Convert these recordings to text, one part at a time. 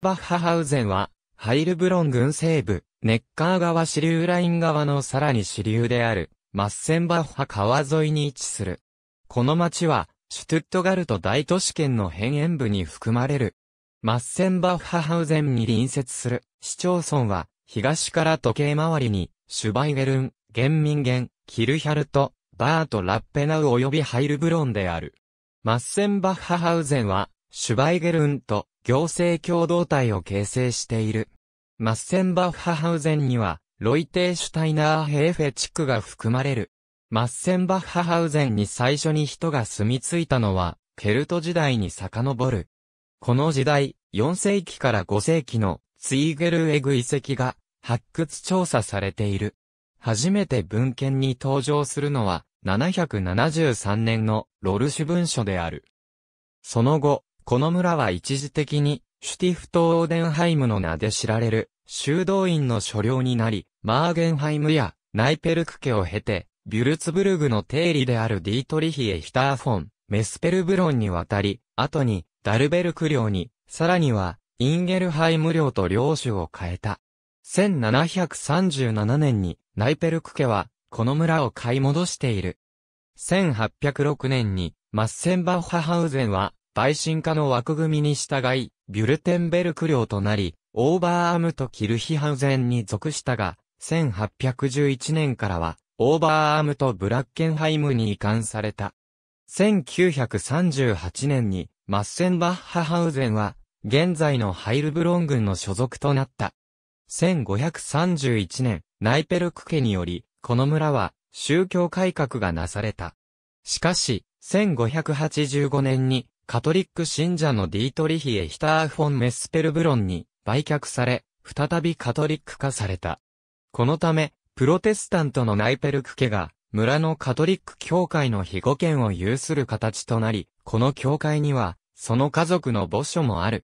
バッハハウゼンは、ハイルブロン郡西部、ネッカー川支流ライン側のさらに支流である、マッセンバッハ川沿いに位置する。この町は、シュトゥットガルト大都市圏の辺縁部に含まれる。マッセンバッハハウゼンに隣接する市町村は、東から時計回りに、シュバイゲルン、ゲンミンゲン、キルヒャルト、バート・ラッペナウ及びハイルブロンである。マッセンバッハハウゼンは、シュバイゲルンと行政共同体を形成している。マッセンバッハハウゼンには、ロイテーシュタイナーヘーフェ地区が含まれる。マッセンバッハハウゼンに最初に人が住み着いたのは、ケルト時代に遡る。この時代、4世紀から5世紀のツイーゲルエグ遺跡が発掘調査されている。初めて文献に登場するのは773年のロルシュ文書である。その後、この村は一時的に、シュティフト・オーデンハイムの名で知られる、修道院の所領になり、マーゲンハイムや、ナイペルク家を経て、ビュルツブルグの定理であるディートリヒエ・ヒターフォン、メスペルブロンに渡り、後に、ダルベルク領に、さらには、インゲルハイム領と領主を変えた。1737年に、ナイペルク家は、この村を買い戻している。1806年に、マッセンバッハハウゼンは、陪審家の枠組みに従い、ビュルテンベルク領となり、オーバーアムとキルヒハウゼンに属したが、1811年からは、オーバーアムとブラッケンハイムに移管された。1938年に、マッセンバッハハウゼンは、現在のハイルブロン軍の所属となった。1531年、ナイペルク家により、この村は、宗教改革がなされた。しかし、1585年に、カトリック信者のディートリヒエ・ヒターフォン・メスペルブロンに売却され、再びカトリック化された。このため、プロテスタントのナイペルク家が、村のカトリック教会の庇護権を有する形となり、この教会には、その家族の墓所もある。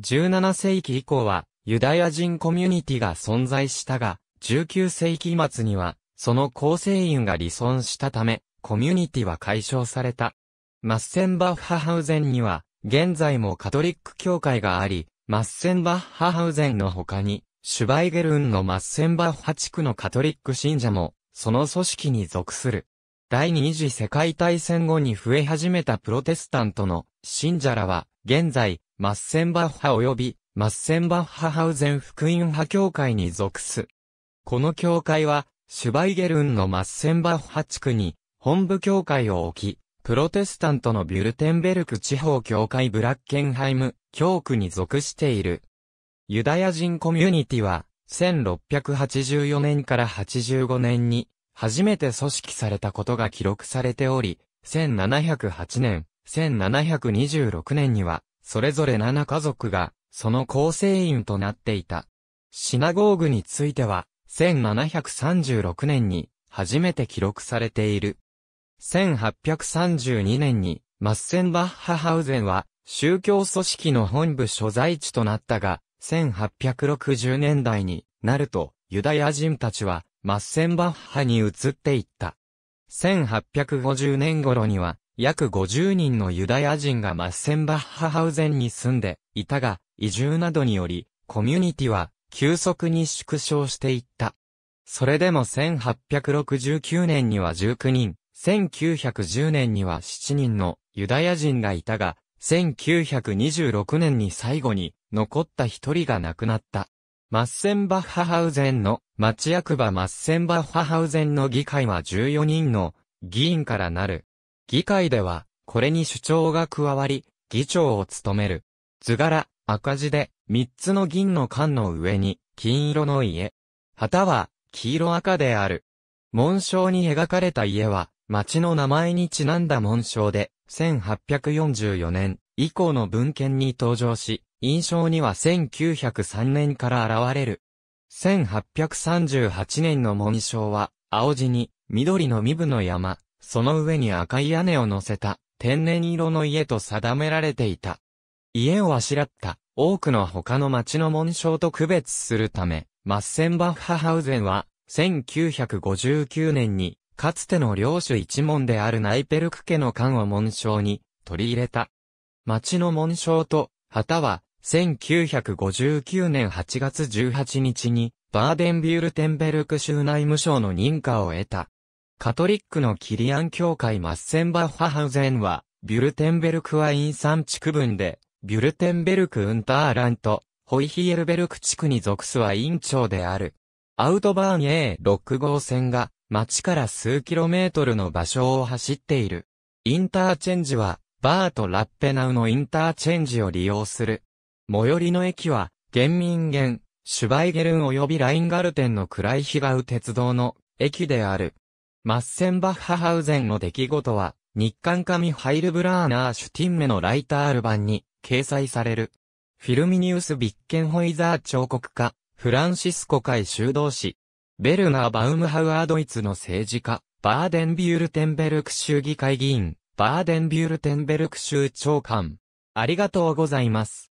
17世紀以降は、ユダヤ人コミュニティが存在したが、19世紀末には、その構成員が離村したため、コミュニティは解消された。マッセンバッハハウゼンには、現在もカトリック教会があり、マッセンバッハハウゼンの他に、シュバイゲルンのマッセンバッハ地区のカトリック信者も、その組織に属する。第二次世界大戦後に増え始めたプロテスタントの信者らは、現在、マッセンバッハ及び、マッセンバッハハウゼン福音派教会に属す。この教会は、シュバイゲルンのマッセンバッハ地区に、本部教会を置き、プロテスタントのビュルテンベルク地方教会ブラッケンハイム、教区に属している。ユダヤ人コミュニティは、1684年から85年に、初めて組織されたことが記録されており、1708年、1726年には、それぞれ7家族が、その構成員となっていた。シナゴーグについては、1736年に、初めて記録されている。1832年に、マッセンバッハハウゼンは、宗教組織の本部所在地となったが、1860年代になると、ユダヤ人たちは、マッセンバッハに移っていった。1850年頃には、約50人のユダヤ人がマッセンバッハハウゼンに住んでいたが、移住などにより、コミュニティは急速に縮小していった。それでも1869年には19人、1910年には7人のユダヤ人がいたが、1926年に最後に残った一人が亡くなった。マッセンバッハハウゼンの町役場マッセンバッハハウゼンの議会は14人の議員からなる。議会ではこれに主張が加わり議長を務める。図柄赤字で3つの銀の缶の上に金色の家。旗は黄色赤である。紋章に描かれた家は町の名前にちなんだ紋章で、1844年以降の文献に登場し、印象には1903年から現れる。1838年の紋章は、青地に緑の身分の山、その上に赤い屋根を乗せた天然色の家と定められていた。家をあしらった多くの他の町の紋章と区別するため、マッセンバッハハウゼンは1959年にかつての領主一門であるナイペルク家の官を紋章に取り入れた。町の紋章と旗は、1959年8月18日に、バーデンビュールテンベルク州内務省の認可を得た。カトリックのキリアン教会マッセンバッハハウゼンは、ビュルテンベルクワインン地区分で、ビュルテンベルクウンターラント、ホイヒエルベルク地区に属すワイン町である。アウトバーン A6 号線が、町から数キロメートルの場所を走っている。インターチェンジは、バーとラッペナウのインターチェンジを利用する。最寄りの駅は、玄民元、シュバイゲルン及びラインガルテンのクライヒガウ鉄道の駅である。マッセンバッハハウゼンの出来事は、日刊紙ハイルブラーナーシュティンメのライターアルバンに掲載される。フィルミニウス・ビッケンホイザー彫刻家、フランシスコ海修道士、ベルナー・バウムハウアードイツの政治家、バーデンビュールテンベルク州議会議員、バーデンビュールテンベルク州長官。ありがとうございます。